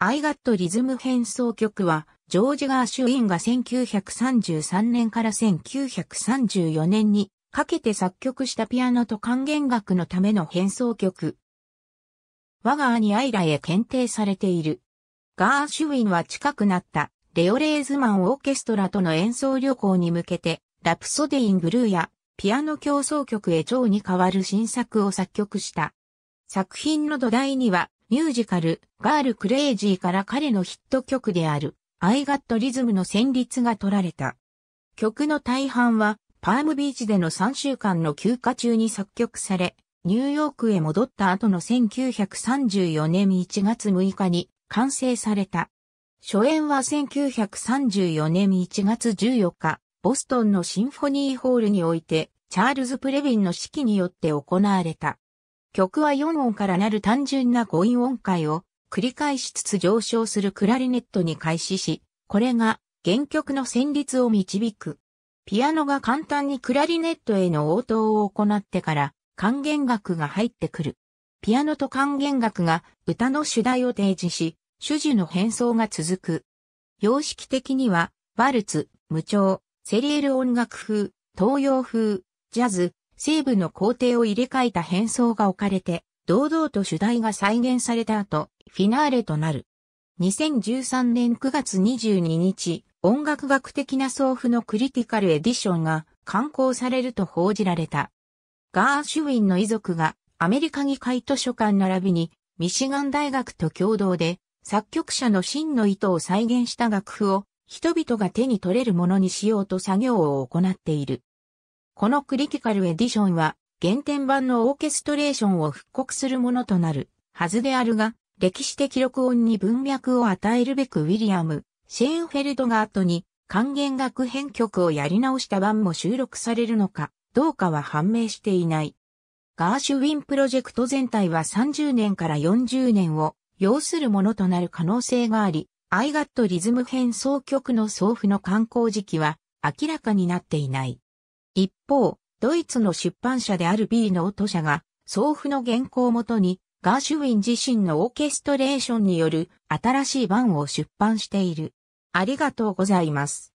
アイガットリズム変奏曲は、ジョージ・ガーシュウィンが1933年から1934年にかけて作曲したピアノと還元楽のための変奏曲。我が兄アイラへ検定されている。ガーシュウィンは近くなったレオレーズマンオーケストラとの演奏旅行に向けて、ラプソディン・ブルーやピアノ競争曲へ蝶に変わる新作を作曲した。作品の土台には、ミュージカル、ガールクレイジーから彼のヒット曲である、アイ・ガット・リズムの旋律が取られた。曲の大半は、パームビーチでの3週間の休暇中に作曲され、ニューヨークへ戻った後の1934年1月6日に完成された。初演は1934年1月14日、ボストンのシンフォニーホールにおいて、チャールズ・プレヴィンの指揮によって行われた。曲は4音からなる単純な5音音階を繰り返しつつ上昇するクラリネットに開始し、これが原曲の旋律を導く。ピアノが簡単にクラリネットへの応答を行ってから還元楽が入ってくる。ピアノと還元楽が歌の主題を提示し、主樹の変装が続く。様式的には、ワルツ、無調、セリエル音楽風、東洋風、ジャズ、西部の工程を入れ替えた変装が置かれて、堂々と主題が再現された後、フィナーレとなる。2013年9月22日、音楽学的な送付のクリティカルエディションが刊行されると報じられた。ガーシュウィンの遺族がアメリカ議会図書館並びにミシガン大学と共同で作曲者の真の意図を再現した楽譜を人々が手に取れるものにしようと作業を行っている。このクリティカルエディションは、原点版のオーケストレーションを復刻するものとなるはずであるが、歴史的録音に文脈を与えるべくウィリアム、シェーンフェルドが後に還元楽編曲をやり直した版も収録されるのか、どうかは判明していない。ガーシュウィンプロジェクト全体は30年から40年を要するものとなる可能性があり、アイガットリズム編奏曲の送付の観光時期は明らかになっていない。一方、ドイツの出版社である B の音社が、送付の原稿をもとに、ガーシュウィン自身のオーケストレーションによる新しい版を出版している。ありがとうございます。